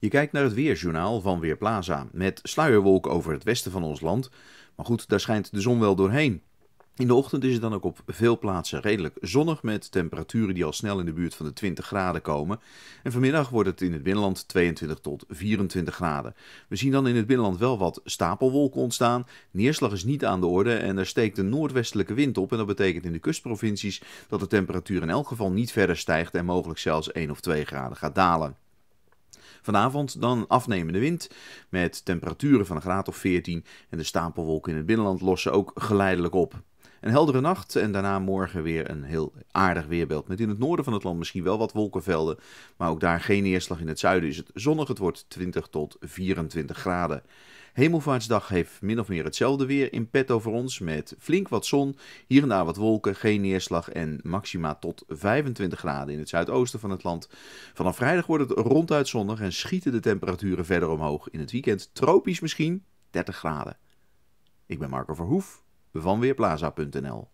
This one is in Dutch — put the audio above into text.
Je kijkt naar het weerjournaal van Weerplaza met sluierwolken over het westen van ons land. Maar goed, daar schijnt de zon wel doorheen. In de ochtend is het dan ook op veel plaatsen redelijk zonnig met temperaturen die al snel in de buurt van de 20 graden komen. En vanmiddag wordt het in het binnenland 22 tot 24 graden. We zien dan in het binnenland wel wat stapelwolken ontstaan. Neerslag is niet aan de orde en er steekt een noordwestelijke wind op. En dat betekent in de kustprovincies dat de temperatuur in elk geval niet verder stijgt en mogelijk zelfs 1 of 2 graden gaat dalen. Vanavond dan afnemende wind met temperaturen van een graad of 14 en de stapelwolken in het binnenland lossen ook geleidelijk op. Een heldere nacht en daarna morgen weer een heel aardig weerbeeld. Met in het noorden van het land misschien wel wat wolkenvelden, maar ook daar geen neerslag. In het zuiden is het zonnig, het wordt 20 tot 24 graden. Hemelvaartsdag heeft min of meer hetzelfde weer in pet over ons met flink wat zon, hier en daar wat wolken, geen neerslag en maxima tot 25 graden in het zuidoosten van het land. Vanaf vrijdag wordt het ronduit zonnig en schieten de temperaturen verder omhoog. In het weekend tropisch misschien 30 graden. Ik ben Marco Verhoef van Weerplaza.nl